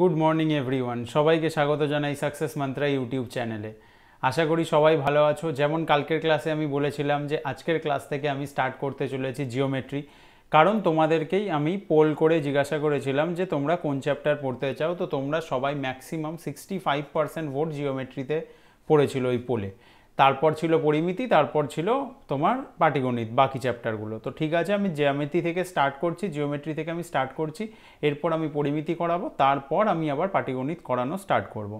Good morning everyone সবাইকে স্বাগত জানাই সাকসেস মন্ত্রা ইউটিউব চ্যানেলে আশা করি সবাই ভালো আছো যেমন কালকের ক্লাসে আমি বলেছিলাম যে আজকের ক্লাস থেকে আমি স্টার্ট করতে চলেছি জিওমেট্রি কারণ তোমাদেরকেই আমি পোল করে জিজ্ঞাসা করেছিলাম যে তোমরা কোন চ্যাপ্টার পড়তে চাও তো তোমরা সবাই maximum sixty five percent vote জিওমেট্রিতে পড়েছিল ওই পোলে তারপর ছিল পরিমিতি তারপর ছিল তোমার পাটিগণিত বাকি চ্যাপ্টারগুলো তো ঠিক আছে আমি জিওমেট্রি থেকে স্টার্ট করছি জিওমেট্রি থেকে আমি স্টার্ট করছি এরপর আমি পরিমিতি করাবো তারপর আমি আবার পাটিগণিত করানো স্টার্ট করব।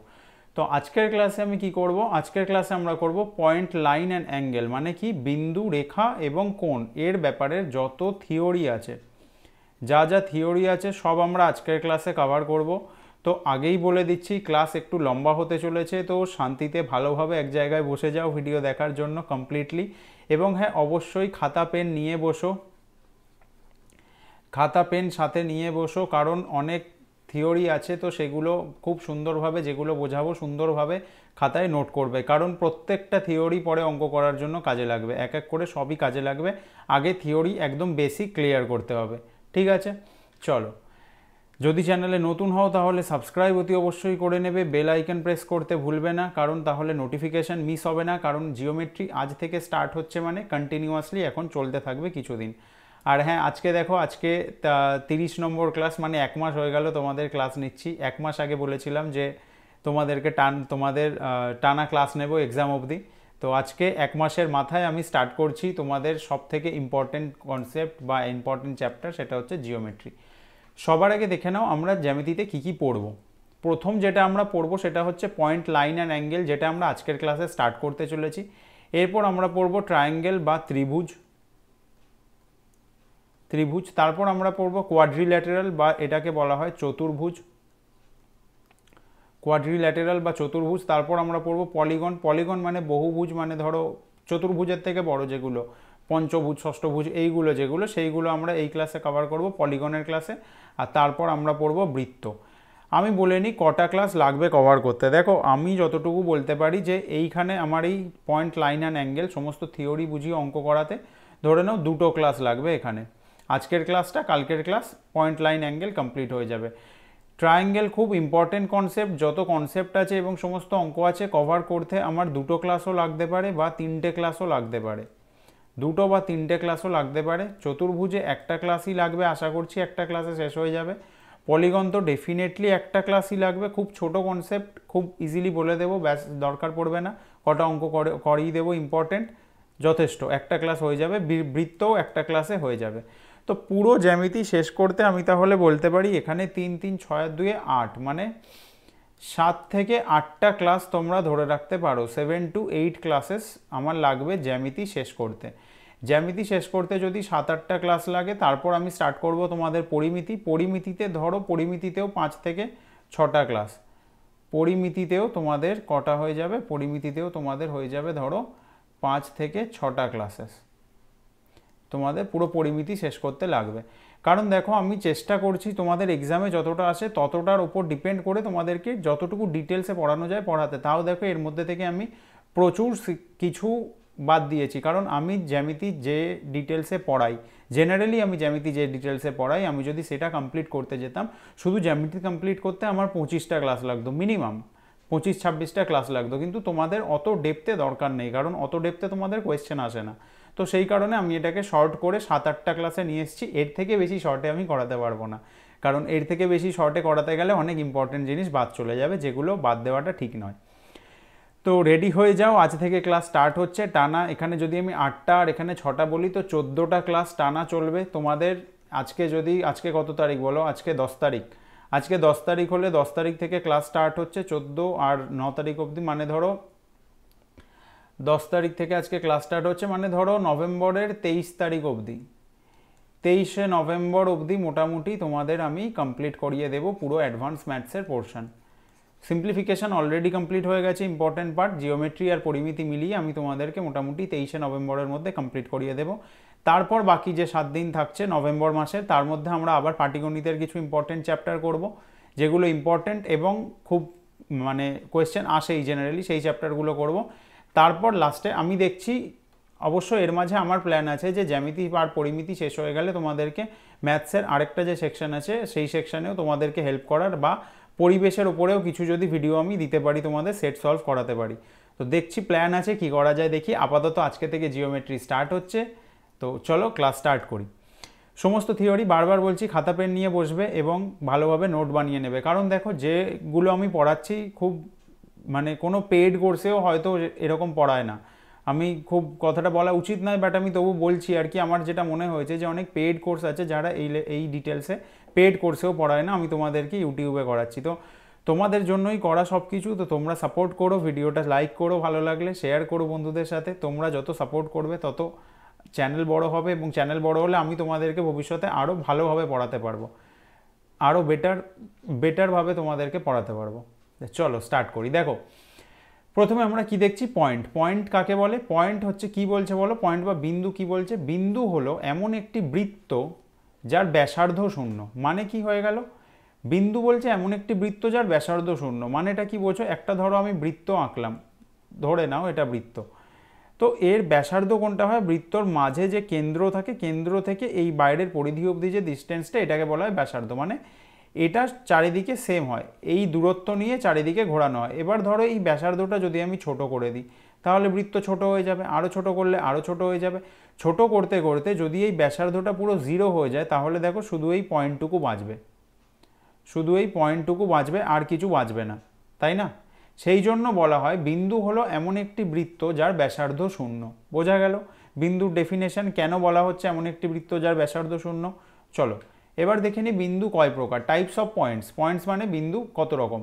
তো আজকের ক্লাসে আমি কি করব আজকের ক্লাসে আমরা করব পয়েন্ট লাইন অ্যান্ড অ্যাঙ্গেল মানে কি বিন্দু রেখা এবং কোন এর ব্যাপারে যত থিওরি আছে যা যা থিওরি আছে সব আমরা আজকের ক্লাসে কভার করবো তো আগেই বলে দিচ্ছি ক্লাস একটু লম্বা হতে চলেছে তো শান্তিতে ভালোভাবে এক জায়গায় বসে যাও ভিডিও দেখার জন্য কমপ্লিটলি এবং হ্যাঁ অবশ্যই খাতা পেন নিয়ে বসো খাতা পেন সাথে নিয়ে বসো কারণ অনেক থিওরি আছে তো সেগুলো খুব সুন্দরভাবে যেগুলো বোঝাবো সুন্দরভাবে খাতায় নোট করবে কারণ প্রত্যেকটা থিওরি পরে অঙ্ক করার জন্য কাজে লাগবে এক এক করে সবই কাজে লাগবে আগে থিওরি একদম বেশি ক্লিয়ার করতে হবে ঠিক আছে চলো যদি চ্যানেলে নতুন হও তাহলে সাবস্ক্রাইব অতি অবশ্যই করে নেবে বেল আইকন প্রেস করতে ভুলবে না কারণ তাহলে নোটিফিকেশান মিস হবে না কারণ জিওমেট্রি আজ থেকে স্টার্ট হচ্ছে মানে কন্টিনিউয়াসলি এখন চলতে থাকবে কিছুদিন আর হ্যাঁ আজকে দেখো আজকে তিরিশ নম্বর ক্লাস মানে এক মাস হয়ে গেল তোমাদের ক্লাস নিচ্ছি এক মাস আগে বলেছিলাম যে তোমাদেরকে টান তোমাদের টানা ক্লাস নেব এক্সাম অবধি তো আজকে এক মাসের মাথায় আমি স্টার্ট করছি তোমাদের সব থেকে ইম্পর্টেন্ট কনসেপ্ট বা ইম্পর্টেন্ট চ্যাপ্টার সেটা হচ্ছে জিওমেট্রি সবার আগে দেখে নাও আমরা জ্যামিতিতে কি কি পড়ব প্রথম যেটা আমরা পড়ব সেটা হচ্ছে পয়েন্ট লাইন অ্যান্ড অ্যাঙ্গেল যেটা আমরা আজকের ক্লাসে স্টার্ট করতে চলেছি এরপর আমরা পড়ব ট্রায়াঙ্গেল বা ত্রিভুজ ত্রিভুজ তারপর আমরা পড়ব কোয়াড্রিল্যাটেরাল বা এটাকে বলা হয় চতুর্ভুজ কোয়াড্রিল্যাটেরাল বা চতুর্ভুজ তারপর আমরা পড়ব পলিগন পলিগন মানে বহুভুজ মানে ধরো চতুর্ভুজের থেকে বড় যেগুলো পঞ্চভুজ ষষ্ঠভুজ এইগুলো যেগুলো সেইগুলো আমরা এই ক্লাসে কভার করব পলিগনের ক্লাসে আর তারপর আমরা পড়ব বৃত্ত আমি বলে নিই কটা ক্লাস লাগবে কভার করতে দেখো আমি যতটুকু বলতে পারি যে এইখানে আমার এই পয়েন্ট লাইন অ্যান্ড অ্যাঙ্গেল সমস্ত থিওরি বুঝিয়ে অঙ্ক করাতে ধরে নাও দুটো ক্লাস লাগবে এখানে আজকের ক্লাসটা কালকের class point line angle complete হয়ে যাবে ট্রায়াঙ্গেল খুব ইম্পর্টেন্ট কনসেপ্ট যত কনসেপ্ট আছে এবং সমস্ত অঙ্ক আছে কভার করতে আমার দুটো ক্লাসও লাগতে পারে বা তিনটে ক্লাসও লাগতে পারে দুটো বা তিনটে ক্লাসও লাগতে পারে চতুর্ভুজে একটা ক্লাসই লাগবে আশা করছি একটা ক্লাসে শেষ হয়ে যাবে পলিগন তো ডেফিনেটলি একটা ক্লাসই লাগবে খুব ছোট কনসেপ্ট খুব ইজিলি বলে দেবো ব্যাস দরকার পড়বে না কটা অঙ্ক করিয়ে দেবো ইম্পর্টেন্ট যথেষ্ট একটা ক্লাস হয়ে যাবে বৃত্তও একটা ক্লাসে হয়ে যাবে তো পুরো জ্যামিতি শেষ করতে আমি তাহলে বলতে পারি এখানে তিন তিন ছয় দুয়ে আট মানে সাত থেকে আটটা ক্লাস তোমরা ধরে রাখতে পারো সেভেন টু এইট ক্লাসেস আমার লাগবে জ্যামিতি শেষ করতে জ্যামিতি শেষ করতে যদি সাত আটটা ক্লাস লাগে তারপর আমি স্টার্ট করব তোমাদের পরিমিতি পরিমিতিতে ধরো পরিমিতিতেও পাঁচ থেকে ছটা ক্লাস পরিমিতিতেও তোমাদের কটা হয়ে যাবে পরিমিতিতেও তোমাদের হয়ে যাবে ধরো পাঁচ থেকে ছটা ক্লাসেস তোমাদের পুরো পরিমিতি শেষ করতে লাগবে কারণ দেখো আমি চেষ্টা করছি তোমাদের এক্সামে যতটা আসে ততটার উপর ডিপেন্ড করে তোমাদেরকে যতটুকু ডিটেলসে পড়ানো যায় পড়াতে তাও দেখো এর মধ্যে থেকে আমি প্রচুর কিছু বাদ দিয়েছি কারণ আমি জ্যামিতি যে ডিটেলসে পড়াই জেনারেলি আমি জ্যামিতি যে ডিটেলসে পড়াই আমি যদি সেটা কমপ্লিট করতে যেতাম শুধু জ্যামিতি কমপ্লিট করতে আমার পঁচিশটা ক্লাস লাগতো মিনিমাম পঁচিশ ছাব্বিশটা ক্লাস লাগতো কিন্তু তোমাদের অত ডেপতে দরকার নেই কারণ অত ডেপতে তোমাদের কোয়েশ্চেন আসে না তো সেই কারণে আমি এটাকে শর্ট করে সাত আটটা ক্লাসে নিয়ে এসেছি এর থেকে বেশি শর্টে আমি করাতে পারবো না কারণ এর থেকে বেশি শর্টে করাতে গেলে অনেক ইম্পর্টেন্ট জিনিস বাদ চলে যাবে যেগুলো বাদ দেওয়াটা ঠিক নয় তো রেডি হয়ে যাও আজ থেকে ক্লাস স্টার্ট হচ্ছে টানা এখানে যদি আমি আটটা আর এখানে ছটা বলি তো চোদ্দোটা ক্লাস টানা চলবে তোমাদের আজকে যদি আজকে কত তারিখ বলো আজকে দশ তারিখ আজকে দশ তারিখ হলে দশ তারিখ থেকে ক্লাস স্টার্ট হচ্ছে চোদ্দো আর ন তারিখ অবধি মানে ধরো দশ তারিখ থেকে আজকে ক্লাস স্টার্ট হচ্ছে মানে ধরো নভেম্বরের তেইশ তারিখ অবধি তেইশে নভেম্বর অবধি মোটামুটি তোমাদের আমি কমপ্লিট করিয়ে দেব পুরো অ্যাডভান্স ম্যাথসের পোর্শন সিম্পলিফিকেশান অলরেডি কমপ্লিট হয়ে গেছে ইম্পর্ট্যান্ট পার্ট জিওমেট্রি আর পরিমিতি মিলিয়ে আমি তোমাদেরকে মোটামুটি তেইশে নভেম্বরের মধ্যে কমপ্লিট করিয়ে দেবো তারপর বাকি যে সাত দিন থাকছে নভেম্বর মাসের তার মধ্যে আমরা আবার পাটিগণিতের কিছু ইম্পর্ট্যান্ট চ্যাপ্টার করব যেগুলো ইম্পর্ট্যান্ট এবং খুব মানে কোয়েশ্চেন এই জেনারেলি সেই চ্যাপ্টারগুলো করব তারপর লাস্টে আমি দেখছি অবশ্য এর মাঝে আমার প্ল্যান আছে যে জ্যামিতি আর পরিমিতি শেষ হয়ে গেলে তোমাদেরকে ম্যাথসের আরেকটা যে সেকশন আছে সেই সেকশনেও তোমাদেরকে হেল্প করার বা পরিবেশের ওপরেও কিছু যদি ভিডিও আমি দিতে পারি তোমাদের সেট সলভ করাতে পারি তো দেখছি প্ল্যান আছে কি করা যায় দেখি আপাতত আজকে থেকে জিওমেট্রি স্টার্ট হচ্ছে তো চলো ক্লাস স্টার্ট করি সমস্ত থিওরি বারবার বলছি খাতা পেন নিয়ে বসবে এবং ভালোভাবে নোট বানিয়ে নেবে কারণ দেখো যেগুলো আমি পড়াচ্ছি খুব মানে কোনো পেড কোর্সেও হয়তো এরকম পড়ায় না আমি খুব কথাটা বলা উচিত নয় বাট আমি তবু বলছি আর কি আমার যেটা মনে হয়েছে যে অনেক পেড কোর্স আছে যারা এই এই ডিটেলসে পেড কোর্সেও পড়ায় না আমি তোমাদেরকে ইউটিউবে করাচ্ছি তো তোমাদের জন্যই করা সব কিছু তো তোমরা সাপোর্ট করো ভিডিওটা লাইক করো ভালো লাগলে শেয়ার করো বন্ধুদের সাথে তোমরা যত সাপোর্ট করবে তত চ্যানেল বড় হবে এবং চ্যানেল বড় হলে আমি তোমাদেরকে ভবিষ্যতে আরও ভালোভাবে পড়াতে পারবো আরও বেটার বেটারভাবে তোমাদেরকে পড়াতে পারবো চলো স্টার্ট করি দেখো প্রথমে আমরা কি দেখছি পয়েন্ট পয়েন্ট কাকে বলে পয়েন্ট হচ্ছে কি বলছে বলো পয়েন্ট বা বিন্দু কি বলছে বিন্দু হলো এমন একটি বৃত্ত যার ব্যাসার্ধ শূন্য মানে কি হয়ে গেল বিন্দু বলছে এমন একটি বৃত্ত যার ব্যাসার্ধ শূন্য মানে এটা কি বোঝো একটা ধরো আমি বৃত্ত আঁকলাম ধরে নাও এটা বৃত্ত তো এর ব্যাসার্ধ কোনটা হয় বৃত্তর মাঝে যে কেন্দ্র থাকে কেন্দ্র থেকে এই বাইরের পরিধি অবধি যে ডিস্টেন্সটা এটাকে বলা হয় ব্যাসার্ধ মানে এটা চারিদিকে সেম হয় এই দূরত্ব নিয়ে চারিদিকে ঘোরানো হয় এবার ধরো এই ব্যাসার্ধটা যদি আমি ছোট করে দিই তাহলে বৃত্ত ছোট হয়ে যাবে আরও ছোট করলে আরও ছোট হয়ে যাবে ছোট করতে করতে যদি এই ব্যাসার্ধটা পুরো জিরো হয়ে যায় তাহলে দেখো শুধু এই পয়েন্টটুকু বাঁচবে শুধু এই পয়েন্টটুকু বাঁচবে আর কিছু বাঁচবে না তাই না সেই জন্য বলা হয় বিন্দু হলো এমন একটি বৃত্ত যার ব্যাসার্ধ শূন্য বোঝা গেল বিন্দুর ডেফিনেশন কেন বলা হচ্ছে এমন একটি বৃত্ত যার ব্যাসার্ধ শূন্য চলো এবার দেখে নিই বিন্দু কয় প্রকার টাইপস অফ পয়েন্টস পয়েন্টস মানে বিন্দু কত রকম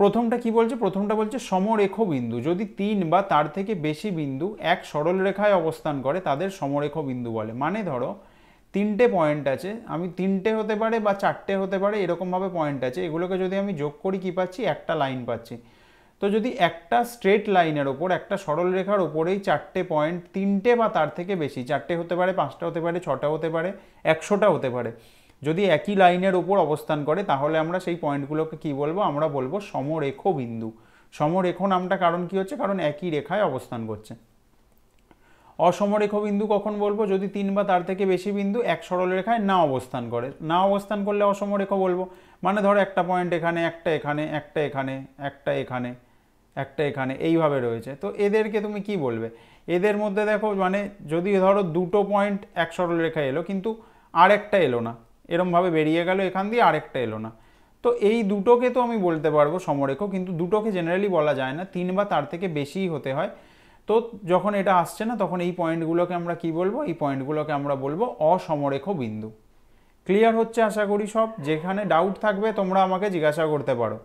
প্রথমটা কি বলছে প্রথমটা বলছে সমরেখ বিন্দু যদি তিন বা তার থেকে বেশি বিন্দু এক সরল রেখায় অবস্থান করে তাদের সমরেখ বিন্দু বলে মানে ধরো তিনটে পয়েন্ট আছে আমি তিনটে হতে পারে বা চারটে হতে পারে এরকমভাবে পয়েন্ট আছে এগুলোকে যদি আমি যোগ করি কি পাচ্ছি একটা লাইন পাচ্ছি তো যদি একটা স্ট্রেট লাইনের ওপর একটা সরল রেখার ওপরেই চারটে পয়েন্ট তিনটে বা তার থেকে বেশি চারটে হতে পারে পাঁচটা হতে পারে ছটা হতে পারে একশোটা হতে পারে যদি একই লাইনের ওপর অবস্থান করে তাহলে আমরা সেই পয়েন্টগুলোকে কি বলবো আমরা বলবো সমরেখ বিন্দু সমরেখ নামটা কারণ কি হচ্ছে কারণ একই রেখায় অবস্থান করছে অসমরেখ বিন্দু কখন বলবো যদি তিন বা তার থেকে বেশি বিন্দু এক সরল রেখায় না অবস্থান করে না অবস্থান করলে অসমরেখ বলবো মানে ধরো একটা পয়েন্ট এখানে একটা এখানে একটা এখানে একটা এখানে একটা এখানে এইভাবে রয়েছে তো এদেরকে তুমি কি বলবে এদের মধ্যে দেখো মানে যদি ধরো দুটো পয়েন্ট এক সরল রেখায় এলো কিন্তু আর একটা এলো না এরমভাবে বেরিয়ে গেল এখান দিয়ে আরেকটা এলো না তো এই দুটোকে তো আমি বলতে পারবো সমরেখ কিন্তু দুটোকে জেনারেলি বলা যায় না তিন বা তার থেকে বেশিই হতে হয় তো যখন এটা আসছে না তখন এই পয়েন্টগুলোকে আমরা কি বলবো এই পয়েন্টগুলোকে আমরা বলবো অসমরেখ বিন্দু ক্লিয়ার হচ্ছে আশা করি সব যেখানে ডাউট থাকবে তোমরা আমাকে জিজ্ঞাসা করতে পারো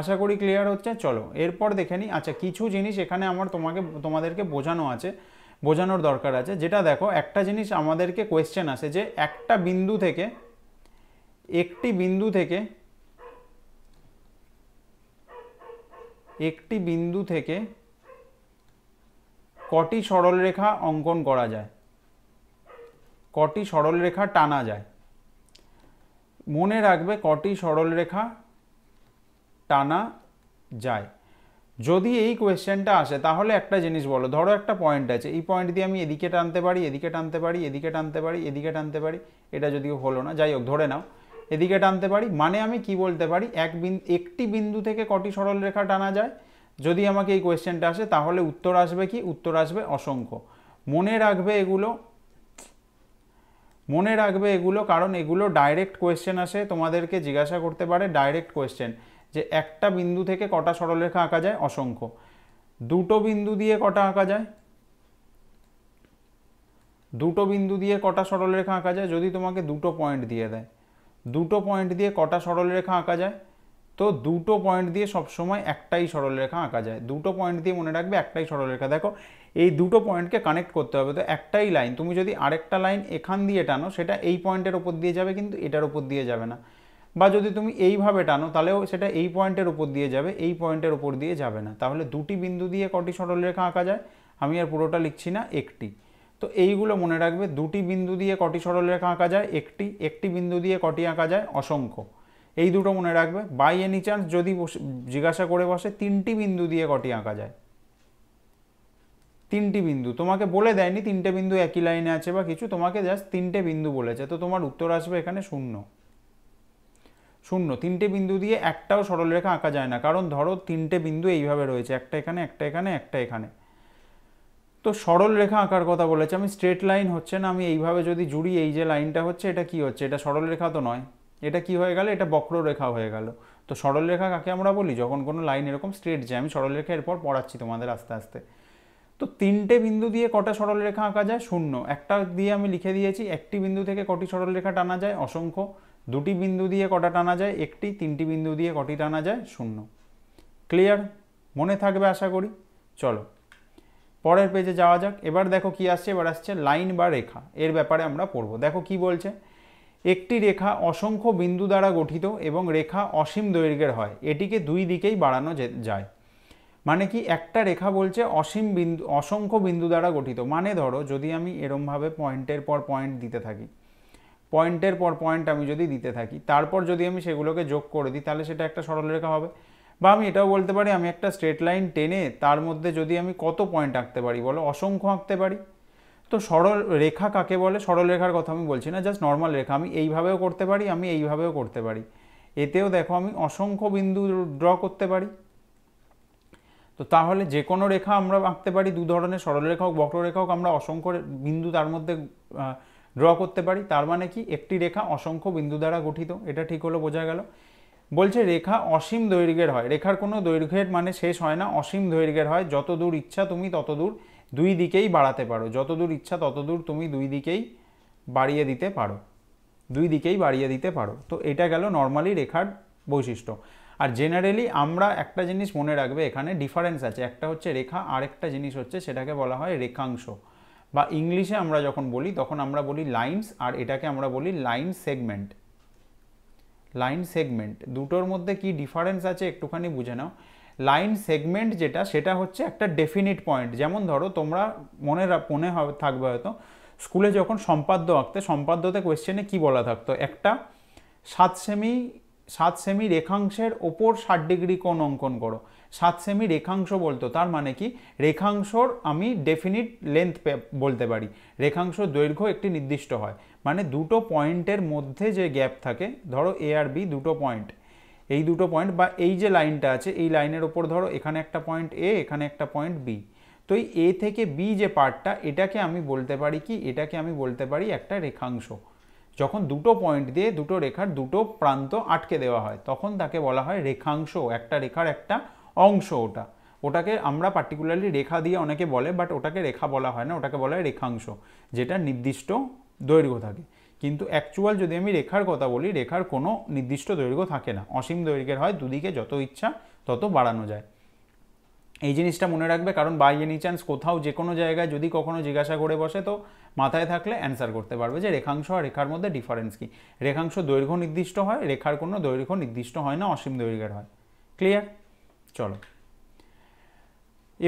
আশা করি ক্লিয়ার হচ্ছে চলো এরপর দেখে নিই আচ্ছা কিছু জিনিস এখানে আমার তোমাকে তোমাদেরকে বোঝানো আছে বোঝানোর দরকার আছে যেটা দেখো একটা জিনিস আমাদেরকে কোয়েশ্চেন আসে যে একটা বিন্দু থেকে একটি বিন্দু থেকে একটি বিন্দু থেকে কটি সরলরেখা অঙ্কন করা যায় কটি সরলরেখা টানা যায় মনে রাখবে কটি সরলরেখা টানা যায় যদি এই কোয়েশ্চেনটা আসে তাহলে একটা জিনিস বলো ধরো একটা পয়েন্ট আছে এই পয়েন্ট দিয়ে আমি এদিকে টানতে পারি এদিকে টানতে পারি এদিকে টানতে পারি এদিকে টানতে পারি এটা যদিও হলো না যাই হোক ধরে নাও এদিকে টানতে পারি মানে আমি কি বলতে পারি এক বিন্দু একটি বিন্দু থেকে কটি সরল রেখা টানা যায় যদি আমাকে এই কোয়েশ্চেনটা আসে তাহলে উত্তর আসবে কি উত্তর আসবে অসংখ্য মনে রাখবে এগুলো মনে রাখবে এগুলো কারণ এগুলো ডাইরেক্ট কোয়েশ্চেন আসে তোমাদেরকে জিজ্ঞাসা করতে পারে ডাইরেক্ট কোয়েশ্চেন যে একটা বিন্দু থেকে কটা সরলরেখা আঁকা যায় অসংখ্য দুটো বিন্দু দিয়ে কটা আঁকা যায় দুটো বিন্দু দিয়ে কটা সরলরেখা আঁকা যায় যদি তোমাকে দুটো পয়েন্ট দিয়ে দেয় দুটো পয়েন্ট দিয়ে কটা সরলরেখা আঁকা যায় তো দুটো পয়েন্ট দিয়ে সবসময় একটাই সরলরেখা আঁকা যায় দুটো পয়েন্ট দিয়ে মনে রাখবে একটাই সরলরেখা দেখো এই দুটো পয়েন্টকে কানেক্ট করতে হবে তো একটাই লাইন তুমি যদি আরেকটা লাইন এখান দিয়ে টানো সেটা এই পয়েন্টের ওপর দিয়ে যাবে কিন্তু এটার ওপর দিয়ে যাবে না বা যদি তুমি এইভাবে টানো তাহলেও সেটা এই পয়েন্টের ওপর দিয়ে যাবে এই পয়েন্টের ওপর দিয়ে যাবে না তাহলে দুটি বিন্দু দিয়ে কটি সরলরেখা আঁকা যায় আমি আর পুরোটা লিখছি না একটি তো এইগুলো মনে রাখবে দুটি বিন্দু দিয়ে কটি সরলরেখা আঁকা যায় একটি একটি বিন্দু দিয়ে কটি আঁকা যায় অসংখ্য এই দুটো মনে রাখবে বাই এনি চান্স যদি জিজ্ঞাসা করে বসে তিনটি বিন্দু দিয়ে কটি আঁকা যায় তিনটি বিন্দু তোমাকে বলে দেয়নি তিনটে বিন্দু একই লাইনে আছে বা কিছু তোমাকে জাস্ট তিনটে বিন্দু বলেছে তো তোমার উত্তর আসবে এখানে শূন্য শূন্য তিনটে বিন্দু দিয়ে একটাও সরলরেখা আঁকা যায় না কারণ ধরো তিনটে বিন্দু এইভাবে রয়েছে একটা এখানে একটা এখানে একটা এখানে তো সরল রেখা আঁকার কথা বলেছে আমি স্ট্রেট লাইন হচ্ছে না আমি এইভাবে যদি জুড়ি এই যে লাইনটা হচ্ছে এটা কি হচ্ছে এটা সরল রেখা তো নয় এটা কি হয়ে গেল এটা বক্র রেখা হয়ে গেল তো সরল রেখা কাকে আমরা বলি যখন কোনো লাইন এরকম স্ট্রেট যায় আমি সরলরেখা এরপর পড়াচ্ছি তোমাদের আস্তে আস্তে তো তিনটে বিন্দু দিয়ে কটা সরল রেখা আঁকা যায় শূন্য একটা দিয়ে আমি লিখে দিয়েছি একটি বিন্দু থেকে কটি সরল রেখা টানা যায় অসংখ্য দুটি বিন্দু দিয়ে কটা টানা যায় একটি তিনটি বিন্দু দিয়ে কটি টানা যায় শূন্য ক্লিয়ার মনে থাকবে আশা করি চলো পরের পেজে যাওয়া যাক এবার দেখো কি আসছে এবার আসছে লাইন বা রেখা এর ব্যাপারে আমরা পড়ব দেখো কি বলছে একটি রেখা অসংখ্য বিন্দু দ্বারা গঠিত এবং রেখা অসীম দৈর্ঘ্যের হয় এটিকে দুই দিকেই বাড়ানো যায় মানে কি একটা রেখা বলছে অসীম বিন্দু অসংখ্য বিন্দু দ্বারা গঠিত মানে ধরো যদি আমি এরমভাবে পয়েন্টের পর পয়েন্ট দিতে থাকি পয়েন্টের পর পয়েন্ট আমি যদি দিতে থাকি তারপর যদি আমি সেগুলোকে যোগ করে দিই তাহলে সেটা একটা সরলরেখা হবে বা আমি এটাও বলতে পারি আমি একটা স্ট্রেট লাইন টেনে তার মধ্যে যদি আমি কত পয়েন্ট আঁকতে পারি বলো অসংখ্য আঁকতে পারি তো সরল রেখা কাকে বলে সরল রেখার কথা আমি বলছি না জাস্ট নর্মাল রেখা আমি এইভাবেও করতে পারি আমি এইভাবেও করতে পারি এতেও দেখো আমি অসংখ্য বিন্দু ড্র করতে পারি তো তাহলে যে কোনো রেখা আমরা আঁকতে পারি দু ধরনের সরলরেখা হোক বক্ররেখা হোক আমরা অসংখ্য বিন্দু তার মধ্যে ড্র করতে পারি তার মানে কি একটি রেখা অসংখ্য বিন্দু দ্বারা গঠিত এটা ঠিক হলো বোঝা গেল বলছে রেখা অসীম দৈর্ঘ্যের হয় রেখার কোনো দৈর্ঘ্যের মানে শেষ হয় না অসীম দৈর্ঘ্যের হয় যত দূর ইচ্ছা তুমি তত দূর দুই দিকেই বাড়াতে পারো যত দূর ইচ্ছা তত দূর তুমি দুই দিকেই বাড়িয়ে দিতে পারো দুই দিকেই বাড়িয়ে দিতে পারো তো এটা গেল নর্মালি রেখার বৈশিষ্ট্য আর জেনারেলি আমরা একটা জিনিস মনে রাখবে এখানে ডিফারেন্স আছে একটা হচ্ছে রেখা আর একটা জিনিস হচ্ছে সেটাকে বলা হয় রেখাংশ বা ইংলিশে আমরা যখন বলি তখন আমরা বলি লাইনস আর এটাকে আমরা বলি লাইন সেগমেন্ট লাইন সেগমেন্ট দুটোর মধ্যে কি ডিফারেন্স আছে একটুখানি বুঝে নাও লাইন সেগমেন্ট যেটা সেটা হচ্ছে একটা ডেফিনিট পয়েন্ট যেমন ধরো তোমরা মনে মনে হবে থাকবে হয়তো স্কুলে যখন সম্পাদ্য আঁকতে সম্পাদ্যতে কোয়েশ্চেনে কি বলা থাকতো একটা সাত সেমি সাত সেমি রেখাংশের ওপর ষাট ডিগ্রি কোণ অঙ্কন করো সাত সেমি রেখাংশ বলতো তার মানে কি রেখাংশর আমি ডেফিনিট লেন্থ বলতে পারি রেখাংশ দৈর্ঘ্য একটি নির্দিষ্ট হয় মানে দুটো পয়েন্টের মধ্যে যে গ্যাপ থাকে ধরো এ আর বি দুটো পয়েন্ট এই দুটো পয়েন্ট বা এই যে লাইনটা আছে এই লাইনের ওপর ধরো এখানে একটা পয়েন্ট এ এখানে একটা পয়েন্ট বি তো এই এ থেকে বি যে পার্টটা এটাকে আমি বলতে পারি কি এটাকে আমি বলতে পারি একটা রেখাংশ যখন দুটো পয়েন্ট দিয়ে দুটো রেখার দুটো প্রান্ত আটকে দেওয়া হয় তখন তাকে বলা হয় রেখাংশ একটা রেখার একটা অংশ ওটা ওটাকে আমরা পার্টিকুলারলি রেখা দিয়ে অনেকে বলে বাট ওটাকে রেখা বলা হয় না ওটাকে বলা হয় রেখাংশ যেটা নির্দিষ্ট দৈর্ঘ্য থাকে কিন্তু অ্যাকচুয়াল যদি আমি রেখার কথা বলি রেখার কোনো নির্দিষ্ট দৈর্ঘ্য থাকে না অসীম দৈর্ঘ্যের হয় দুদিকে যত ইচ্ছা তত বাড়ানো যায় এই জিনিসটা মনে রাখবে কারণ বাই এনি চান্স কোথাও যে কোনো জায়গায় যদি কখনো জিজ্ঞাসা করে বসে তো মাথায় থাকলে অ্যান্সার করতে পারবে যে রেখাংশ আর রেখার মধ্যে ডিফারেন্স কী রেখাংশ দৈর্ঘ্য নির্দিষ্ট হয় রেখার কোনো দৈর্ঘ্য নির্দিষ্ট হয় না অসীম দৈর্ঘ্যের হয় ক্লিয়ার চলো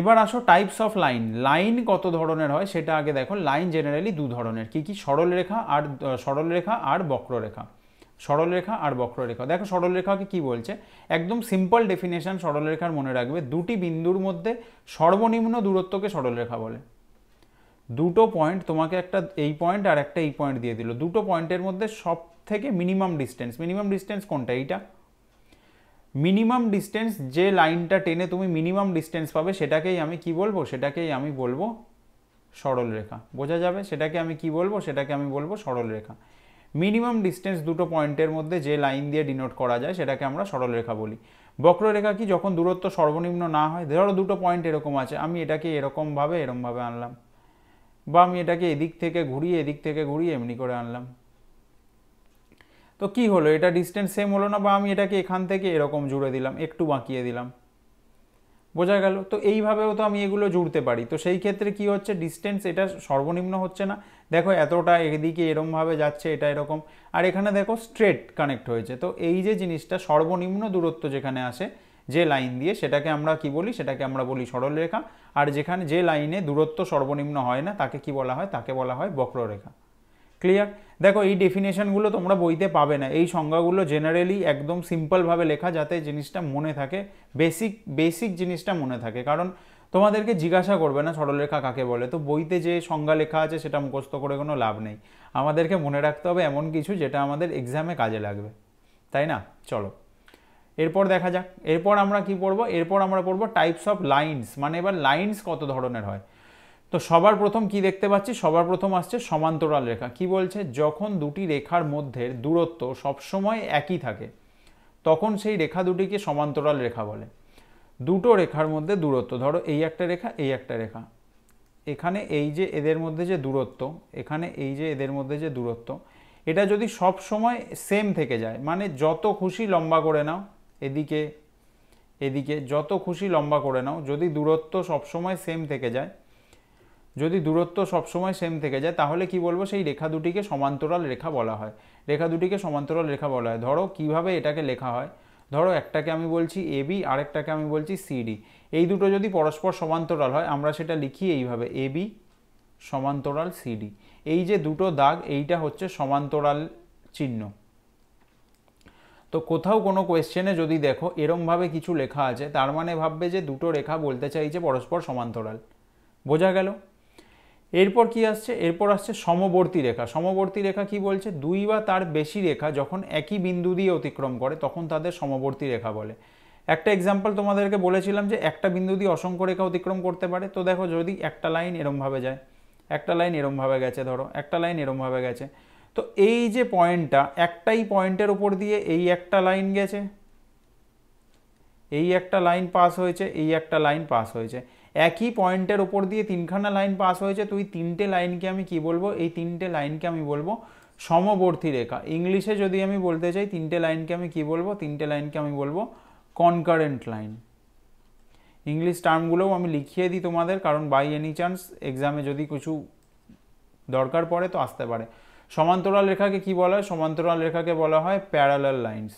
এবার আসো টাইপস অফ লাইন লাইন কত ধরনের হয় সেটা আগে দেখো লাইন জেনারেলি দু ধরনের কী কী সরলরেখা আর সরলরেখা আর বক্ররেখা সরলরেখা আর বক্ররেখা দেখো সরলরেখাকে কি বলছে একদম সিম্পল ডেফিনেশন সরলরেখার মনে রাখবে দুটি বিন্দুর মধ্যে সর্বনিম্ন দূরত্বকে সরলরেখা বলে দুটো পয়েন্ট তোমাকে একটা এই পয়েন্ট আর একটা এই পয়েন্ট দিয়ে দিল দুটো পয়েন্টের মধ্যে সব থেকে মিনিমাম ডিস্টেন্স মিনিমাম ডিস্টেন্স কোনটা এইটা মিনিমাম ডিস্টেন্স যে লাইনটা টেনে তুমি মিনিমাম ডিস্টেন্স পাবে সেটাকেই আমি কি বলবো সেটাকেই আমি বলবো সরল রেখা বোঝা যাবে সেটাকে আমি কি বলবো সেটাকে আমি বলবো সরল রেখা মিনিমাম ডিস্টেন্স দুটো পয়েন্টের মধ্যে যে লাইন দিয়ে ডিনোট করা যায় সেটাকে আমরা সরলরেখা বলি বক্ররেখা কি যখন দূরত্ব সর্বনিম্ন না হয় ধরো দুটো পয়েন্ট এরকম আছে আমি এটাকে এরকমভাবে এরমভাবে আনলাম বা আমি এটাকে এদিক থেকে ঘুরিয়ে এদিক থেকে ঘুরিয়ে এমনি করে আনলাম তো কি হলো এটা ডিস্টেন্স সেম হলো না বা আমি এটাকে এখান থেকে এরকম জুড়ে দিলাম একটু বাঁকিয়ে দিলাম বোঝা গেল তো এইভাবেও তো আমি এগুলো জুড়তে পারি তো সেই ক্ষেত্রে কি হচ্ছে ডিস্টেন্স এটা সর্বনিম্ন হচ্ছে না দেখো এতটা এদিকে এরমভাবে যাচ্ছে এটা এরকম আর এখানে দেখো স্ট্রেট কানেক্ট হয়েছে তো এই যে জিনিসটা সর্বনিম্ন দূরত্ব যেখানে আসে যে লাইন দিয়ে সেটাকে আমরা কি বলি সেটাকে আমরা বলি সরলরেখা আর যেখানে যে লাইনে দূরত্ব সর্বনিম্ন হয় না তাকে কি বলা হয় তাকে বলা হয় বক্ররেখা ক্লিয়ার দেখো এই ডেফিনেশনগুলো তোমরা বইতে পাবে না এই সংজ্ঞাগুলো জেনারেলি একদম সিম্পলভাবে লেখা যাতে জিনিসটা মনে থাকে বেসিক বেসিক জিনিসটা মনে থাকে কারণ তোমাদেরকে জিজ্ঞাসা করবে না সরলরেখা কাকে বলে তো বইতে যে সংজ্ঞা লেখা আছে সেটা মুখস্থ করে কোনো লাভ নেই আমাদেরকে মনে রাখতে হবে এমন কিছু যেটা আমাদের এক্সামে কাজে লাগবে তাই না চলো এরপর দেখা যাক এরপর আমরা কি পড়বো এরপর আমরা পড়বো টাইপস অফ লাইন্স মানে এবার লাইন্স কত ধরনের হয় তো সবার প্রথম কি দেখতে পাচ্ছি সবার প্রথম আসছে সমান্তরাল রেখা কি বলছে যখন দুটি রেখার মধ্যে দূরত্ব সবসময় একই থাকে তখন সেই রেখা দুটিকে সমান্তরাল রেখা বলে দুটো রেখার মধ্যে দূরত্ব ধরো এই একটা রেখা এই একটা রেখা এখানে এই যে এদের মধ্যে যে দূরত্ব এখানে এই যে এদের মধ্যে যে দূরত্ব এটা যদি সব সময় সেম থেকে যায় মানে যত খুশি লম্বা করে নাও এদিকে এদিকে যত খুশি লম্বা করে নাও যদি দূরত্ব সবসময় সেম থেকে যায় যদি দূরত্ব সবসময় সেম থেকে যায় তাহলে কি বলবো সেই রেখা দুটিকে সমান্তরাল রেখা বলা হয় রেখা দুটিকে সমান্তরাল রেখা বলা হয় ধরো কিভাবে এটাকে লেখা হয় ধরো একটাকে আমি বলছি এবি আরেকটাকে আমি বলছি সিডি এই দুটো যদি পরস্পর সমান্তরাল হয় আমরা সেটা লিখি এইভাবে এবি সমান্তরাল সিডি এই যে দুটো দাগ এইটা হচ্ছে সমান্তরাল চিহ্ন তো কোথাও কোনো কোয়েশ্চেনে যদি দেখো এরমভাবে কিছু লেখা আছে তার মানে ভাববে যে দুটো রেখা বলতে চাইছে পরস্পর সমান্তরাল বোঝা গেল এরপর কি আসছে এরপর আসছে সমবর্তী রেখা সমবর্তী রেখা কি বলছে দুই বা তার বেশি রেখা যখন একই বিন্দু দিয়ে অতিক্রম করে তখন তাদের সমবর্তী রেখা বলে একটা এক্সাম্পল তোমাদেরকে বলেছিলাম যে একটা বিন্দু দিয়ে অসংখ্য রেখা অতিক্রম করতে পারে তো দেখো যদি একটা লাইন এরমভাবে যায় একটা লাইন এরমভাবে গেছে ধরো একটা লাইন এরমভাবে গেছে তো এই যে পয়েন্টটা একটাই পয়েন্টের ওপর দিয়ে এই একটা লাইন গেছে এই একটা লাইন পাস হয়েছে এই একটা লাইন পাস হয়েছে একই পয়েন্টের ওপর দিয়ে তিনখানা লাইন পাস হয়েছে তো এই তিনটে লাইনকে আমি কি বলবো এই তিনটে লাইনকে আমি বলবো সমবর্তী রেখা ইংলিশে যদি আমি বলতে চাই তিনটে লাইনকে আমি কি বলবো তিনটে লাইনকে আমি বলবো কনকারেন্ট লাইন ইংলিশ টার্মগুলোও আমি লিখিয়ে দিই তোমাদের কারণ বাই এনি চান্স এক্সামে যদি কিছু দরকার পড়ে তো আসতে পারে সমান্তরাল রেখাকে কি বলা হয় সমান্তরাল রেখাকে বলা হয় প্যারালাল লাইন্স